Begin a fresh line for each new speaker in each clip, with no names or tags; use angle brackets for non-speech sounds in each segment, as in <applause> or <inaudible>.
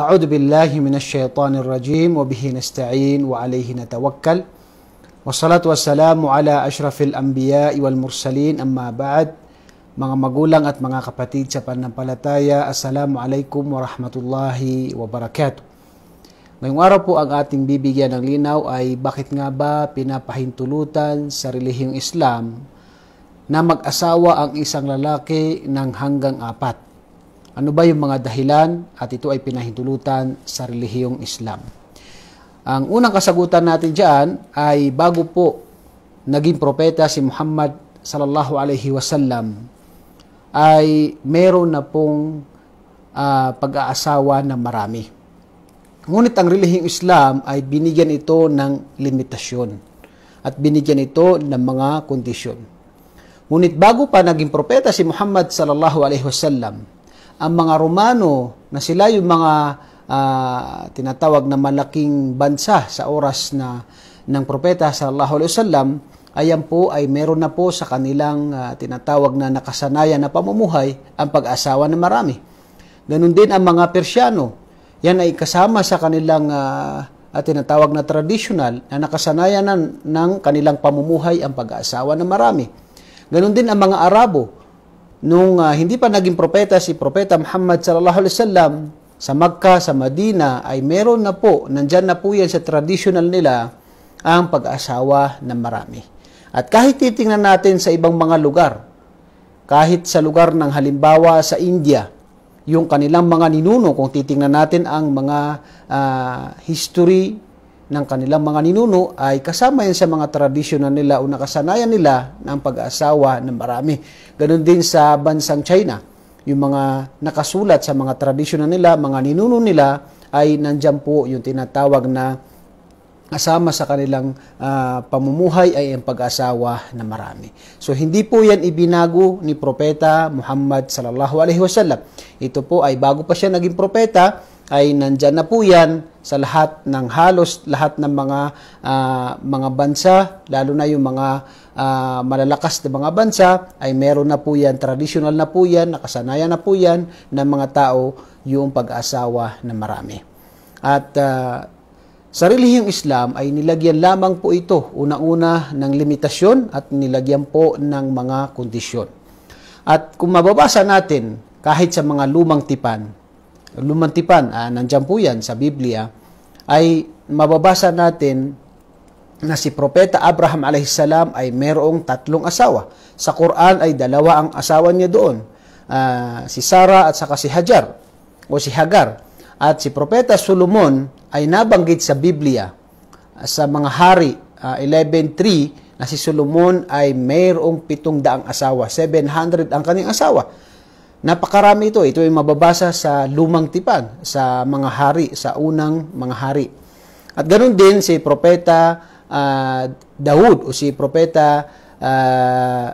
أعوذ بالله من الشيطان الرجيم وبه نستعين وعليه نتوكل والصلاة والسلام على أشرف الأنبياء والمرسلين أما بعد mga magulang at mga kapatid sa panampalataya, Assalamu alaikum warahmatullahi wabarakatuh. Ngayong araw po ang ating bibigyan ng linaw ay bakit nga ba pinapahintulutan sa relihiyong Islam na mag-asawa ang isang lalaki ng hanggang apat. Ano ba yung mga dahilan at ito ay pinahintulutan sa relihiyong Islam? Ang unang kasagutan natin diyan ay bago po naging propeta si Muhammad sallallahu alaihi wasallam ay meron na pong uh, pag-aasawa na marami. Ngunit ang relihiyong Islam ay binigyan ito ng limitasyon at binigyan ito ng mga kondisyon. Ngunit bago pa naging propeta si Muhammad sallallahu alaihi wasallam, ang mga Romano na sila yung mga uh, tinatawag na malaking bansa sa oras na ng propeta sallallahu alaihi wasallam ayan po ay meron na po sa kanilang uh, tinatawag na nakasanayan na pamumuhay ang pag-asawa ng marami. Ganun din ang mga Persyano. Yan ay kasama sa kanilang uh, ah, at tinatawag na traditional na nakasanayan na ng kanilang pamumuhay ang pag-aasawa ng marami. Ganun din ang mga Arabo nung uh, hindi pa naging propeta si Propeta Muhammad sallallahu alaihi wasallam sa Makkah, sa Medina ay meron na po, nandiyan na po yan sa traditional nila, ang pag-asawa ng marami. At kahit titingnan natin sa ibang mga lugar, kahit sa lugar ng halimbawa sa India, yung kanilang mga ninuno, kung titingnan natin ang mga uh, history ng kanilang mga ninuno ay kasama yan sa mga tradisyon na nila o nakasanayan nila ng pag-aasawa ng marami. Ganon din sa bansang China. Yung mga nakasulat sa mga tradisyon na nila, mga ninuno nila, ay nandyan po yung tinatawag na kasama sa kanilang uh, pamumuhay ay ang pag-asawa na marami. So hindi po yan ibinago ni propeta Muhammad sallallahu alaihi wasallam. Ito po ay bago pa siya naging propeta ay nandyan na po yan sa lahat ng halos lahat ng mga uh, mga bansa lalo na yung mga uh, malalakas na mga bansa ay meron na po yan traditional na po yan nakasanayan na po yan ng mga tao yung pag-asawa na marami at uh, sa relihiyong Islam ay nilagyan lamang po ito unang-una ng limitasyon at nilagyan po ng mga kondisyon. At kung mababasa natin kahit sa mga lumang tipan, lumantipan, ah, nandyan po yan sa Biblia, ay mababasa natin na si Propeta Abraham alaihissalam ay merong tatlong asawa. Sa Quran ay dalawa ang asawa niya doon, uh, si Sarah at saka si Hajar o si Hagar. At si Propeta Solomon ay nabanggit sa Biblia ah, sa mga hari uh, ah, 11.3 na si Solomon ay mayroong pitong daang asawa, 700 ang kanyang asawa. Napakarami ito. Ito ay mababasa sa lumang tipan, sa mga hari, sa unang mga hari. At ganoon din si Propeta uh, Daud o si Propeta uh,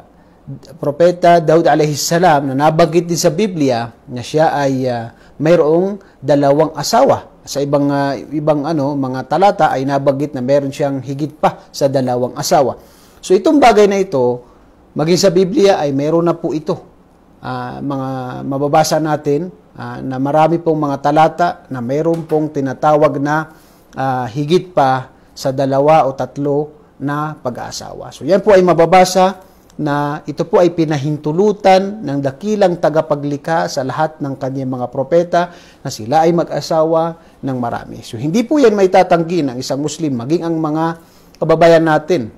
Propeta Daud salam na nabanggit din sa Biblia na siya ay uh, mayroong dalawang asawa. Sa ibang uh, ibang ano mga talata ay nabanggit na mayroon siyang higit pa sa dalawang asawa. So itong bagay na ito maging sa Biblia ay mayroon na po ito uh, mga mababasa natin uh, na marami pong mga talata na mayroon pong tinatawag na uh, higit pa sa dalawa o tatlo na pag-aasawa. So yan po ay mababasa na ito po ay pinahintulutan ng dakilang tagapaglikha sa lahat ng kanyang mga propeta na sila ay mag-asawa ng marami. So hindi po yan may tatanggi ng isang Muslim, maging ang mga kababayan natin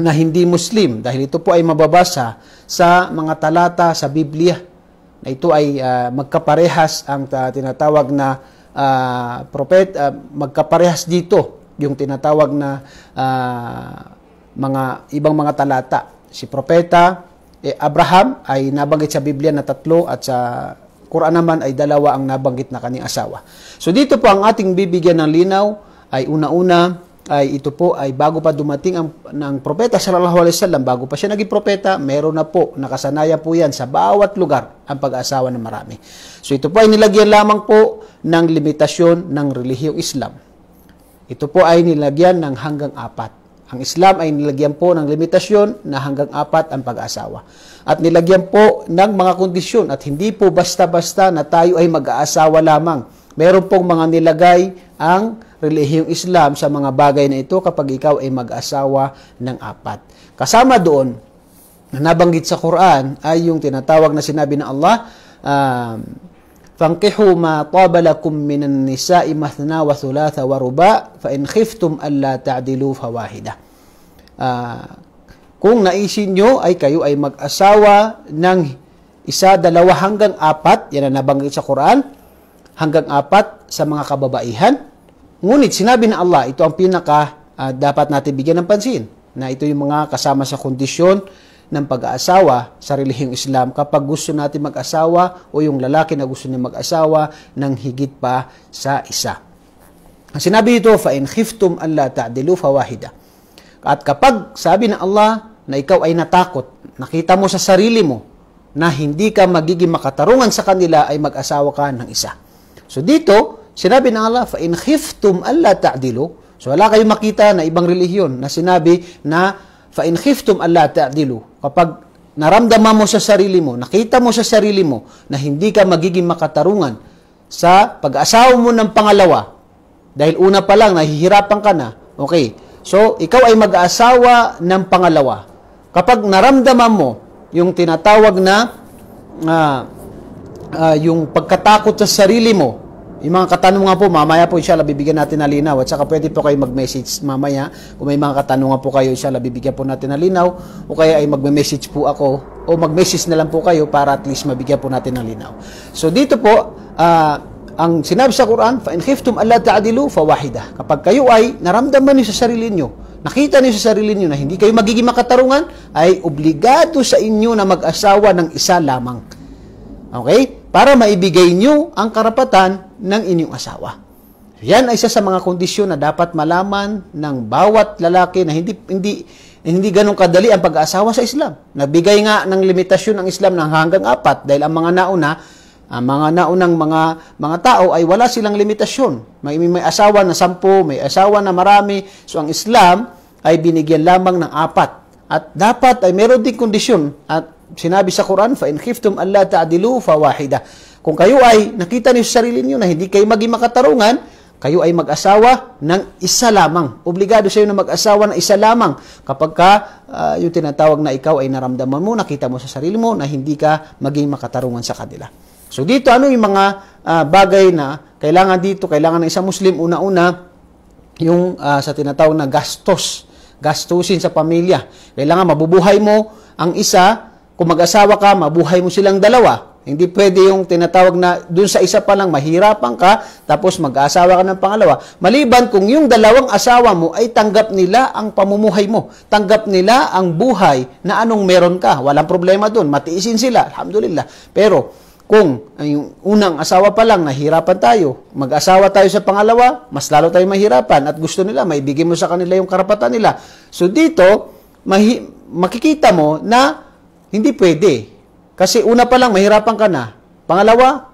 na hindi Muslim dahil ito po ay mababasa sa mga talata sa Biblia na ito ay uh, magkaparehas ang uh, tinatawag na uh, propet uh, magkaparehas dito yung tinatawag na uh, mga ibang mga talata si propeta eh, Abraham ay nabanggit sa Biblia na tatlo at sa Quran naman ay dalawa ang nabanggit na kaniyang asawa. So dito po ang ating bibigyan ng linaw ay una-una ay ito po ay bago pa dumating ang ng propeta sallallahu alaihi wasallam bago pa siya naging propeta meron na po nakasanaya po yan sa bawat lugar ang pag-asawa ng marami so ito po ay nilagyan lamang po ng limitasyon ng relihiyong Islam ito po ay nilagyan ng hanggang apat ang Islam ay nilagyan po ng limitasyon na hanggang apat ang pag-asawa. At nilagyan po ng mga kondisyon at hindi po basta-basta na tayo ay mag-aasawa lamang. Meron pong mga nilagay ang relihiyong Islam sa mga bagay na ito kapag ikaw ay mag-asawa ng apat. Kasama doon, na nabanggit sa Quran ay yung tinatawag na sinabi ng Allah, uh, فانكحوا ما طاب لكم من النساء مثنى وثلاث ورباع فإن خفتم ألا تعدلوا فواحدة uh, kung naisin nyo ay kayo ay mag-asawa ng isa, dalawa hanggang apat, yan ang nabanggit sa Quran, hanggang apat sa mga kababaihan, Ngunit sinabi ng Allah, ito ang pinaka uh, dapat natin bigyan ng pansin, na ito yung mga kasama sa kondisyon ng pag-aasawa sa relihiyong Islam kapag gusto natin mag-asawa o yung lalaki na gusto niya mag-asawa ng higit pa sa isa. Ang sinabi ito, فَإِنْ خِفْتُمْ أَلَّا تَعْدِلُوا فَوَاحِدَ At kapag sabi ng Allah na ikaw ay natakot, nakita mo sa sarili mo na hindi ka magiging makatarungan sa kanila ay mag-asawa ka ng isa. So dito, Sinabi ng Allah, فَإِنْ خِفْتُمْ أَلَّا تَعْدِلُوا So wala kayong makita na ibang relihiyon na sinabi na فَإِنْ خِفْتُمْ أَلَّا تَعْدِلُوا Kapag naramdaman mo sa sarili mo, nakita mo sa sarili mo na hindi ka magiging makatarungan sa pag-asawa mo ng pangalawa, dahil una pa lang, nahihirapan ka na, okay, so ikaw ay mag-aasawa ng pangalawa. Kapag naramdaman mo yung tinatawag na uh, uh, yung pagkatakot sa sarili mo, yung mga katanungan po, mamaya po siya labibigyan natin na linaw. At saka pwede po kayo mag-message mamaya. Kung may mga katanungan po kayo, siya labibigyan po natin na linaw. O kaya ay mag-message po ako. O mag-message na lang po kayo para at least mabigyan po natin na linaw. So dito po, uh, ang sinabi sa Quran, فَإِنْ خِفْتُمْ أَلَّا تَعْدِلُوا فَوَاحِدَةً Kapag kayo ay naramdaman niyo sa sarili niyo, nakita niyo sa sarili niyo na hindi kayo magiging makatarungan, ay obligado sa inyo na mag-asawa ng isa lamang. Okay? Para maibigay niyo ang karapatan ng inyong asawa. Yan ay isa sa mga kondisyon na dapat malaman ng bawat lalaki na hindi hindi hindi ganong kadali ang pag-aasawa sa Islam. Nabigay nga ng limitasyon ang Islam ng hanggang apat dahil ang mga nauna ang mga naunang mga mga tao ay wala silang limitasyon. May, may asawa na sampu, may asawa na marami. So ang Islam ay binigyan lamang ng apat. At dapat ay meron ding kondisyon. At sinabi sa Quran, fa in khiftum alla ta'dilu kung kayo ay nakita niyo sa sarili niyo na hindi kayo maging makatarungan, kayo ay mag-asawa ng isa lamang. Obligado sa'yo na mag-asawa ng isa lamang. Kapag ka, uh, yung tinatawag na ikaw ay naramdaman mo, nakita mo sa sarili mo na hindi ka maging makatarungan sa kanila. So dito, ano yung mga uh, bagay na kailangan dito, kailangan ng isang Muslim, una-una, yung uh, sa tinatawag na gastos. Gastusin sa pamilya. Kailangan mabubuhay mo ang isa, kung mag-asawa ka, mabuhay mo silang dalawa. Hindi pwede yung tinatawag na dun sa isa pa lang mahirapan ka tapos mag-asawa ka ng pangalawa. Maliban kung yung dalawang asawa mo ay tanggap nila ang pamumuhay mo. Tanggap nila ang buhay na anong meron ka. Walang problema dun. Matiisin sila. Alhamdulillah. Pero kung yung unang asawa pa lang nahirapan tayo, mag-asawa tayo sa pangalawa, mas lalo tayo mahirapan at gusto nila maibigay mo sa kanila yung karapatan nila. So dito, makikita mo na hindi pwede kasi una pa lang, mahirapan ka na. Pangalawa,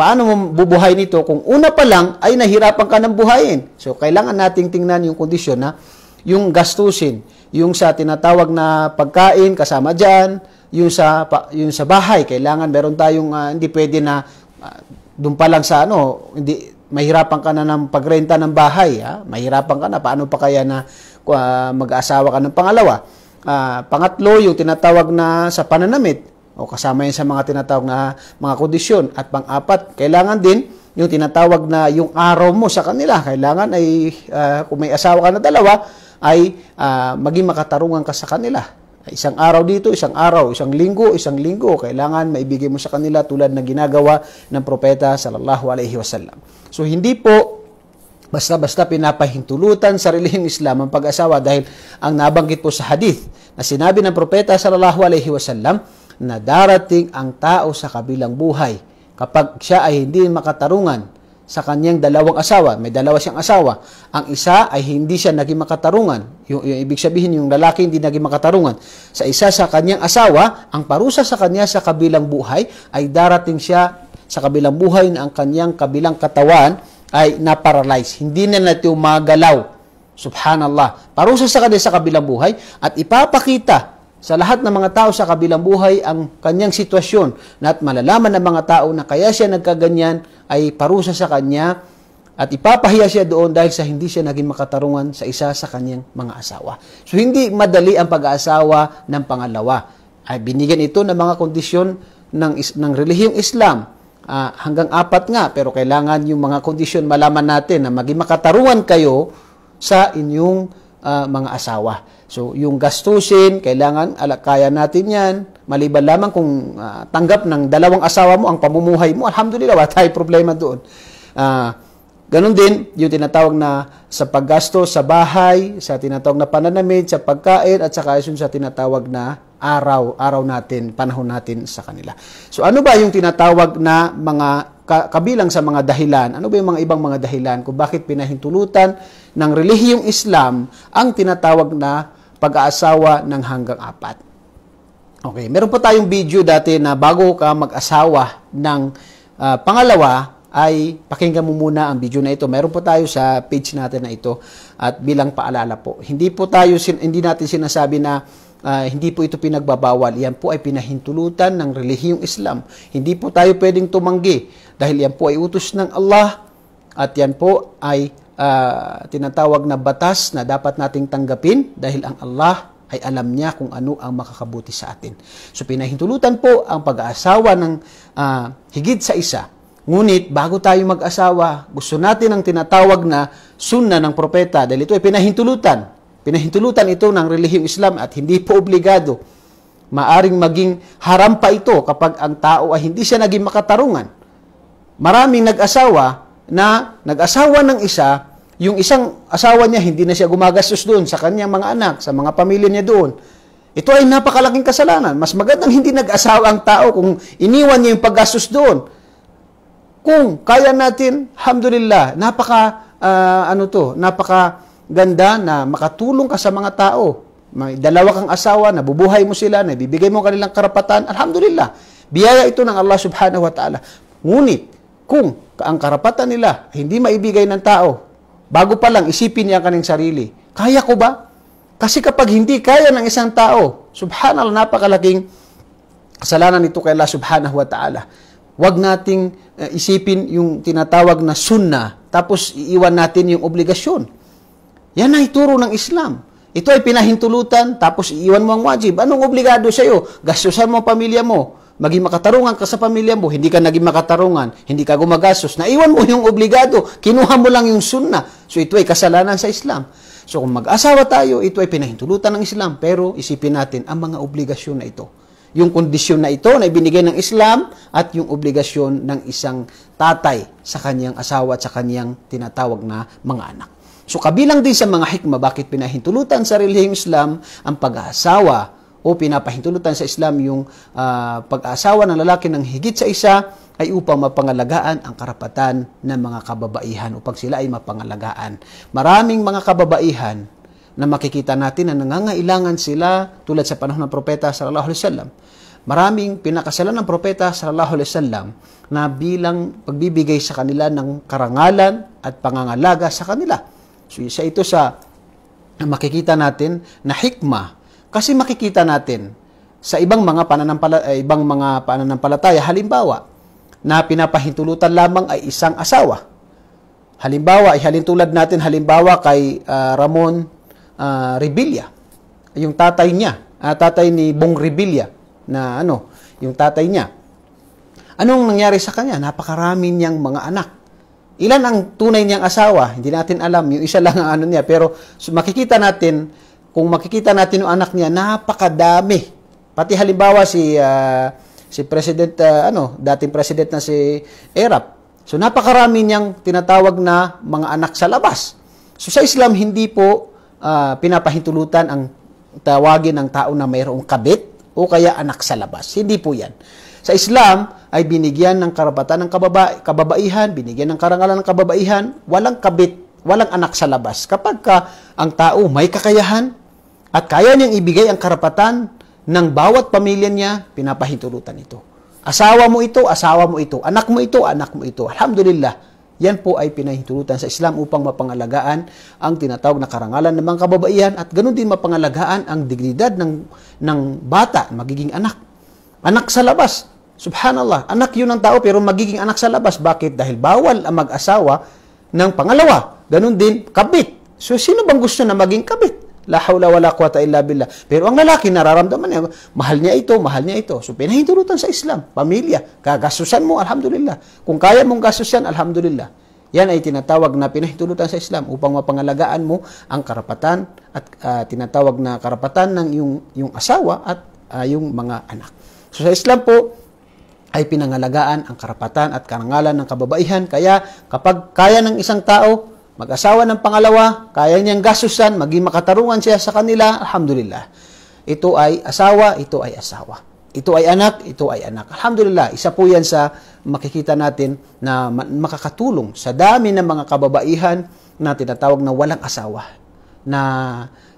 paano mo bubuhay nito kung una pa lang ay nahirapan ka ng buhayin? So, kailangan nating tingnan yung kondisyon na yung gastusin, yung sa tinatawag na pagkain kasama diyan, yung sa yung sa bahay, kailangan meron tayong uh, hindi pwede na uh, ah, doon pa lang sa ano, hindi mahirapan ka na ng pagrenta ng bahay, ha? Ah. mahirapan ka na paano pa kaya na uh, mag-asawa ka ng pangalawa. Uh, pangatlo, yung tinatawag na sa pananamit, o kasama yan sa mga tinatawag na mga kondisyon. At pang-apat, kailangan din yung tinatawag na yung araw mo sa kanila. Kailangan ay, uh, kung may asawa ka na dalawa, ay uh, maging makatarungan ka sa kanila. Isang araw dito, isang araw, isang linggo, isang linggo, kailangan maibigay mo sa kanila tulad ng ginagawa ng propeta sallallahu alaihi wasallam. So hindi po basta-basta pinapahintulutan sarilihing Islam ang pag-asawa dahil ang nabanggit po sa hadith na sinabi ng propeta sallallahu alaihi wasallam na darating ang tao sa kabilang buhay kapag siya ay hindi makatarungan sa kanyang dalawang asawa. May dalawa siyang asawa. Ang isa ay hindi siya naging makatarungan. Yung, yung ibig sabihin, yung lalaki hindi naging makatarungan. Sa isa sa kanyang asawa, ang parusa sa kanya sa kabilang buhay ay darating siya sa kabilang buhay na ang kanyang kabilang katawan ay naparalyze. Hindi na natin magalaw. Subhanallah. Parusa sa kanya sa kabilang buhay at ipapakita sa lahat ng mga tao sa kabilang buhay ang kanyang sitwasyon na at malalaman ng mga tao na kaya siya nagkaganyan ay parusa sa kanya at ipapahiya siya doon dahil sa hindi siya naging makatarungan sa isa sa kanyang mga asawa. So hindi madali ang pag-aasawa ng pangalawa. Ay binigyan ito ng mga kondisyon ng, ng relihiyong Islam uh, hanggang apat nga pero kailangan yung mga kondisyon malaman natin na maging makatarungan kayo sa inyong uh, mga asawa. So, yung gastusin, kailangan alakaya natin yan. Maliban lamang kung uh, tanggap ng dalawang asawa mo ang pamumuhay mo, alhamdulillah, wala tayong problema doon. Uh, ganun din, yung tinatawag na sa paggasto sa bahay, sa tinatawag na pananamit, sa pagkain, at saka yung sa tinatawag na araw, araw natin, panahon natin sa kanila. So, ano ba yung tinatawag na mga kabilang sa mga dahilan, ano ba yung mga ibang mga dahilan kung bakit pinahintulutan ng relihiyong Islam ang tinatawag na pag-aasawa ng hanggang apat. Okay, meron po tayong video dati na bago ka mag-asawa ng uh, pangalawa ay pakinggan mo muna ang video na ito. Meron po tayo sa page natin na ito at bilang paalala po. Hindi po tayo hindi natin sinasabi na Uh, hindi po ito pinagbabawal. Yan po ay pinahintulutan ng relihiyong Islam. Hindi po tayo pwedeng tumanggi dahil yan po ay utos ng Allah at yan po ay uh, tinatawag na batas na dapat nating tanggapin dahil ang Allah ay alam niya kung ano ang makakabuti sa atin. So pinahintulutan po ang pag-aasawa ng uh, higit sa isa. Ngunit bago tayo mag-asawa, gusto natin ang tinatawag na sunna ng propeta dahil ito ay pinahintulutan Pinahintulutan ito ng relihiyong Islam at hindi po obligado. Maaring maging haram pa ito kapag ang tao ay hindi siya naging makatarungan. Maraming nag-asawa na nag-asawa ng isa, yung isang asawa niya hindi na siya gumagastos doon sa kanyang mga anak, sa mga pamilya niya doon. Ito ay napakalaking kasalanan. Mas magandang hindi nag-asawa ang tao kung iniwan niya yung paggastos doon. Kung kaya natin, alhamdulillah, napaka uh, ano to, napaka ganda na makatulong ka sa mga tao. May dalawa kang asawa, nabubuhay mo sila, nabibigay mo kanilang karapatan. Alhamdulillah, biyaya ito ng Allah subhanahu wa ta'ala. Ngunit, kung ang karapatan nila hindi maibigay ng tao, bago pa lang isipin niya ang kaning sarili, kaya ko ba? Kasi kapag hindi kaya ng isang tao, subhanallah, napakalaking kasalanan ito kay Allah subhanahu wa ta'ala. Huwag nating eh, isipin yung tinatawag na sunnah, tapos iiwan natin yung obligasyon. Yan ay turo ng Islam. Ito ay pinahintulutan, tapos iiwan mo ang wajib. Anong obligado sa'yo? Gastusan mo ang pamilya mo. Maging makatarungan ka sa pamilya mo. Hindi ka naging makatarungan. Hindi ka gumagastos. Naiwan mo yung obligado. Kinuha mo lang yung sunna. So ito ay kasalanan sa Islam. So kung mag-asawa tayo, ito ay pinahintulutan ng Islam. Pero isipin natin ang mga obligasyon na ito. Yung kondisyon na ito na ibinigay ng Islam at yung obligasyon ng isang tatay sa kanyang asawa at sa kanyang tinatawag na mga anak. So kabilang din sa mga hikma bakit pinahintulutan sa relihiyong Islam ang pag-aasawa o pinapahintulutan sa Islam yung uh, pag-aasawa ng lalaki ng higit sa isa ay upang mapangalagaan ang karapatan ng mga kababaihan upang sila ay mapangalagaan. Maraming mga kababaihan na makikita natin na nangangailangan sila tulad sa panahon ng propeta sallallahu alaihi wasallam. Maraming pinakasalan ng propeta sallallahu alaihi wasallam na bilang pagbibigay sa kanila ng karangalan at pangangalaga sa kanila. So isa ito sa makikita natin na hikma kasi makikita natin sa ibang mga pananampalataya, eh, ibang mga pananampalataya halimbawa na pinapahintulutan lamang ay isang asawa. Halimbawa, ihalintulad natin halimbawa kay uh, Ramon uh, ah, Rebilla, yung tatay niya, uh, tatay ni Bong Rebilla na ano, yung tatay niya. Anong nangyari sa kanya? Napakarami niyang mga anak. Ilan ang tunay niyang asawa? Hindi natin alam. Yung isa lang ang ano niya. Pero so makikita natin, kung makikita natin yung anak niya, napakadami. Pati halimbawa si uh, si President uh, ano, dating president na si Erap. So napakarami niyang tinatawag na mga anak sa labas. So sa Islam hindi po uh, pinapahintulutan ang tawagin ng tao na mayroong kabit o kaya anak sa labas. Hindi po 'yan. Sa Islam ay binigyan ng karapatan ng kababa, kababaihan, binigyan ng karangalan ng kababaihan, walang kabit, walang anak sa labas. Kapag ka ang tao may kakayahan at kaya niyang ibigay ang karapatan ng bawat pamilya niya, pinapahintulutan ito. Asawa mo ito, asawa mo ito. Anak mo ito, anak mo ito. Alhamdulillah. Yan po ay pinahintulutan sa Islam upang mapangalagaan ang tinatawag na karangalan ng mga kababaihan at ganoon din mapangalagaan ang dignidad ng, ng bata, magiging anak. Anak sa labas. Subhanallah. Anak yun ng tao pero magiging anak sa labas. Bakit? Dahil bawal ang mag-asawa ng pangalawa. Ganun din, kabit. So, sino bang gusto na maging kabit? La hawla wala quwata illa billah. Pero ang lalaki, nararamdaman niya, mahal niya ito, mahal niya ito. So, pinahintulutan sa Islam, pamilya. Kagasusan mo, alhamdulillah. Kung kaya mong gasusan, alhamdulillah. Yan ay tinatawag na pinahintulutan sa Islam upang mapangalagaan mo ang karapatan at uh, tinatawag na karapatan ng iyong, iyong asawa at uh, ah, yung mga anak. So sa Islam po, ay pinangalagaan ang karapatan at karangalan ng kababaihan. Kaya kapag kaya ng isang tao, mag-asawa ng pangalawa, kaya niyang gasusan, maging makatarungan siya sa kanila, alhamdulillah. Ito ay asawa, ito ay asawa. Ito ay anak, ito ay anak. Alhamdulillah, isa po yan sa makikita natin na makakatulong sa dami ng mga kababaihan na tinatawag na walang asawa. Na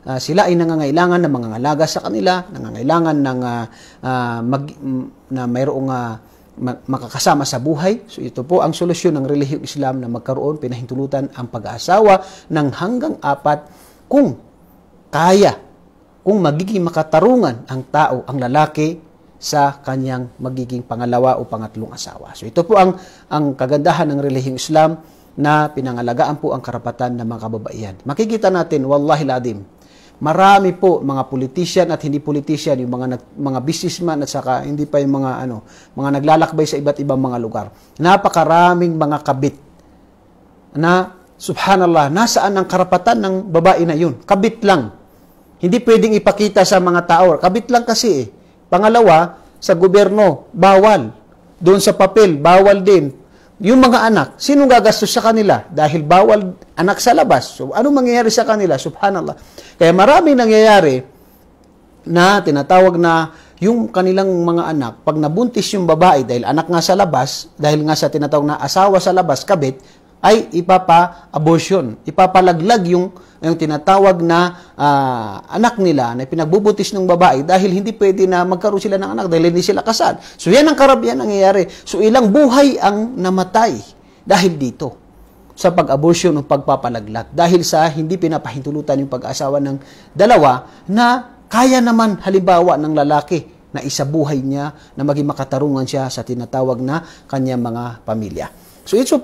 uh, sila ay nangangailangan ng mga ngalaga sa kanila, nangangailangan ng uh, mag, na mayroong uh, makakasama sa buhay. So ito po ang solusyon ng relihiyong Islam na magkaroon pinahintulutan ang pag-aasawa ng hanggang apat kung kaya, kung magiging makatarungan ang tao, ang lalaki sa kanyang magiging pangalawa o pangatlong asawa. So ito po ang ang kagandahan ng relihiyong Islam na pinangalagaan po ang karapatan ng mga kababaihan. Makikita natin, wallahi ladim, marami po mga politician at hindi politician, yung mga nag, mga businessman at saka hindi pa yung mga ano, mga naglalakbay sa iba't ibang mga lugar. Napakaraming mga kabit na subhanallah, nasaan ang karapatan ng babae na yun? Kabit lang. Hindi pwedeng ipakita sa mga tao. Kabit lang kasi eh. Pangalawa, sa gobyerno, bawal. Doon sa papel, bawal din yung mga anak, sino gagastos sa kanila? Dahil bawal anak sa labas. So, ano mangyayari sa kanila? Subhanallah. Kaya maraming nangyayari na tinatawag na yung kanilang mga anak, pag nabuntis yung babae dahil anak nga sa labas, dahil nga sa tinatawag na asawa sa labas, kabit, ay ipapa-abortion, ipapalaglag yung, yung tinatawag na uh, anak nila na pinagbubuntis ng babae dahil hindi pwede na magkaroon sila ng anak dahil hindi sila kasal. So yan ang karabihan nangyayari. So ilang buhay ang namatay dahil dito sa pag-abortion o pagpapalaglag dahil sa hindi pinapahintulutan yung pag-asawa ng dalawa na kaya naman halimbawa ng lalaki na isa buhay niya na maging makatarungan siya sa tinatawag na kanyang mga pamilya. So ito,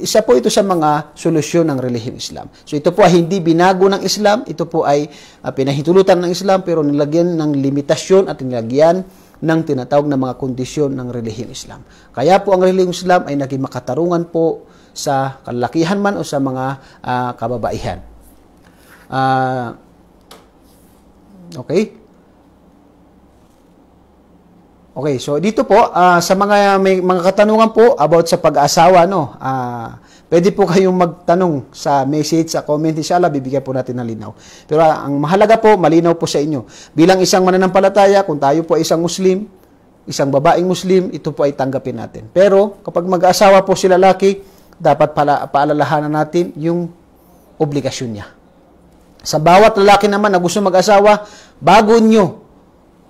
isa po ito sa mga solusyon ng relihiyong Islam. So ito po ay hindi binago ng Islam, ito po ay uh, pinahintulutan ng Islam pero nilagyan ng limitasyon at nilagyan ng tinatawag na mga kondisyon ng relihiyong Islam. Kaya po ang relihiyong Islam ay naging makatarungan po sa kalakihan man o sa mga uh, kababaihan. Uh, okay? Okay, so dito po uh, sa mga may mga katanungan po about sa pag-asawa no. Uh, pwede po <laughs> kayong magtanong sa message, sa comment inshallah bibigyan po natin ng linaw. Pero uh, ang mahalaga po malinaw po sa inyo. Bilang isang mananampalataya, kung tayo po ay isang Muslim, isang babaeng Muslim, ito po ay tanggapin natin. Pero kapag mag-asawa po sila laki, dapat pala, paalalahanan natin yung obligasyon niya. Sa bawat lalaki naman na gusto mag-asawa, bago nyo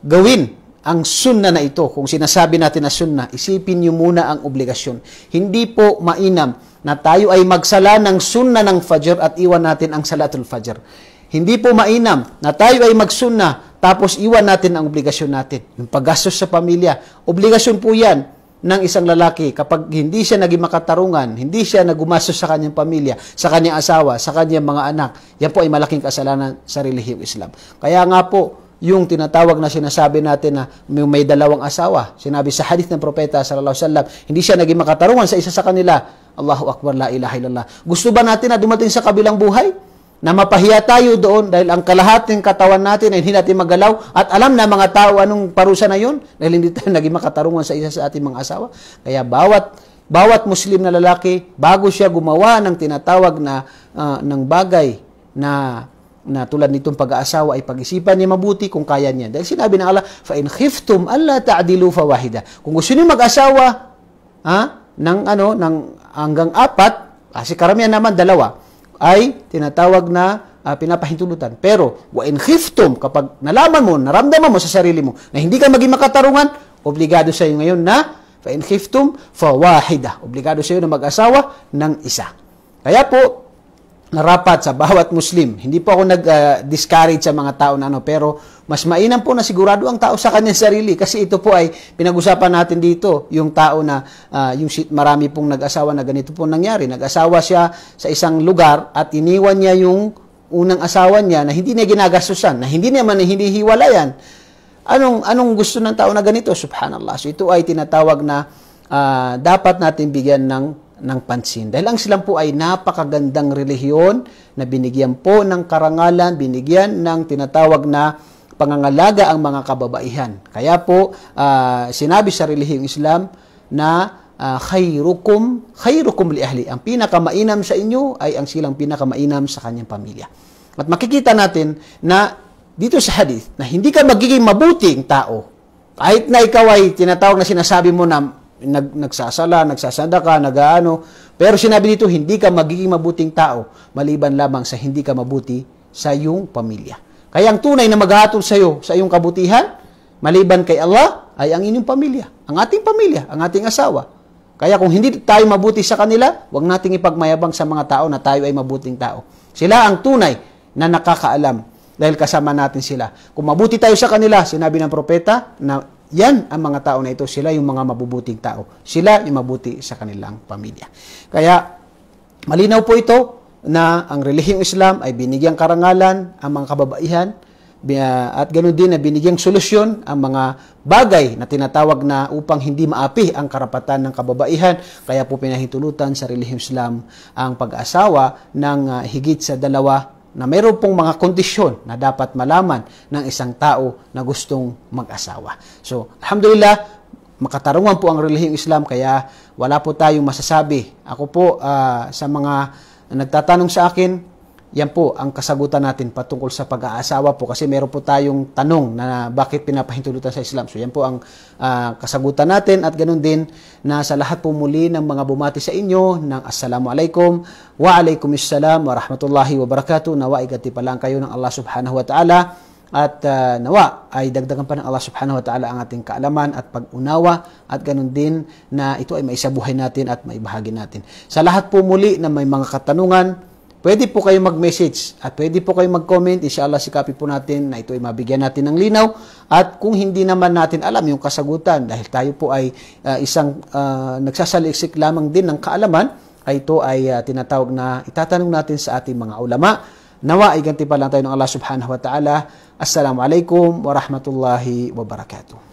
gawin ang sunna na ito, kung sinasabi natin na sunna, isipin niyo muna ang obligasyon. Hindi po mainam na tayo ay magsala ng sunna ng fajr at iwan natin ang salatul fajr. Hindi po mainam na tayo ay magsunna tapos iwan natin ang obligasyon natin. Yung paggastos sa pamilya, obligasyon po yan ng isang lalaki kapag hindi siya naging makatarungan, hindi siya nagumastos sa kanyang pamilya, sa kanyang asawa, sa kanyang mga anak, yan po ay malaking kasalanan sa relihiyong Islam. Kaya nga po, yung tinatawag na sinasabi natin na may, may dalawang asawa. Sinabi sa hadith ng propeta sallallahu alaihi wasallam, hindi siya naging makatarungan sa isa sa kanila. Allahu akbar la ilaha illallah. Gusto ba natin na dumating sa kabilang buhay? Na mapahiya tayo doon dahil ang kalahating katawan natin ay hindi natin magalaw at alam na mga tao anong parusa na yon dahil hindi tayo <laughs> naging makatarungan sa isa sa ating mga asawa. Kaya bawat bawat Muslim na lalaki bago siya gumawa ng tinatawag na uh, ng bagay na na tulad nitong pag-aasawa ay pag-isipan niya mabuti kung kaya niya. Dahil sinabi ng Allah, fa in khiftum alla ta'dilu fawahida. Kung gusto niyo mag-asawa, ha, ng ano, ng hanggang apat, kasi karamihan naman dalawa, ay tinatawag na uh, pinapahintulutan. Pero, wa in khiftum, kapag nalaman mo, naramdaman mo sa sarili mo, na hindi ka maging makatarungan, obligado sa iyo ngayon na, fa in khiftum, fawahida. Obligado sa iyo na mag-asawa ng isa. Kaya po, na rapat sa bawat Muslim. Hindi po ako nag-discourage uh, sa mga tao na ano, pero mas mainam po na sigurado ang tao sa kanyang sarili kasi ito po ay pinag-usapan natin dito, yung tao na uh, yung marami pong nag-asawa na ganito po nangyari. Nag-asawa siya sa isang lugar at iniwan niya yung unang asawa niya na hindi niya ginagastusan, na hindi niya man hinihiwalayan. Anong anong gusto ng tao na ganito? Subhanallah. So ito ay tinatawag na uh, dapat natin bigyan ng ng pansin. Dahil ang silang po ay napakagandang relihiyon na binigyan po ng karangalan, binigyan ng tinatawag na pangangalaga ang mga kababaihan. Kaya po, uh, sinabi sa relihiyong Islam na uh, ah, khairukum, khairukum li ahli. Ang pinakamainam sa inyo ay ang silang pinakamainam sa kanyang pamilya. At makikita natin na dito sa hadith na hindi ka magiging mabuting tao kahit na ikaw ay tinatawag na sinasabi mo na nag, nagsasala, nagsasadaka, nagaano. Pero sinabi dito, hindi ka magiging mabuting tao maliban lamang sa hindi ka mabuti sa iyong pamilya. Kaya ang tunay na maghahatol sa iyo sa iyong kabutihan, maliban kay Allah, ay ang inyong pamilya, ang ating pamilya, ang ating asawa. Kaya kung hindi tayo mabuti sa kanila, huwag nating ipagmayabang sa mga tao na tayo ay mabuting tao. Sila ang tunay na nakakaalam dahil kasama natin sila. Kung mabuti tayo sa kanila, sinabi ng propeta na yan ang mga tao na ito. Sila yung mga mabubuting tao. Sila yung mabuti sa kanilang pamilya. Kaya, malinaw po ito na ang relihiyong Islam ay binigyang karangalan ang mga kababaihan ah, at ganoon din na binigyang solusyon ang mga bagay na tinatawag na upang hindi maapi ang karapatan ng kababaihan. Kaya po pinahintulutan sa relihiyong Islam ang pag-asawa ng ah, higit sa dalawa na mayroon pong mga kondisyon na dapat malaman ng isang tao na gustong mag-asawa. So, alhamdulillah, makatarungan po ang relihiyong Islam kaya wala po tayong masasabi. Ako po uh, sa mga nagtatanong sa akin, yan po ang kasagutan natin patungkol sa pag-aasawa po kasi meron po tayong tanong na bakit pinapahintulutan sa Islam. So yan po ang uh, kasagutan natin at ganun din na sa lahat po muli ng mga bumati sa inyo ng Assalamu Alaikum wa Alaikumussalam wa Rahmatullahi wa Barakatuh. Nawa igati pa lang kayo ng Allah Subhanahu wa Ta'ala at uh, nawa ay dagdagan pa ng Allah Subhanahu wa Ta'ala ang ating kaalaman at pag-unawa at ganun din na ito ay maisabuhay natin at maibahagi natin. Sa lahat po muli na may mga katanungan, Pwede po kayong mag-message at pwede po kayong mag-comment. Inshallah, sikapin po natin na ito ay mabigyan natin ng linaw. At kung hindi naman natin alam yung kasagutan, dahil tayo po ay uh, isang uh, nagsasaliksik lamang din ng kaalaman, ay ito ay uh, tinatawag na itatanong natin sa ating mga ulama. Nawa ay ganti pa lang tayo ng Allah subhanahu wa ta'ala. Assalamualaikum warahmatullahi wabarakatuh.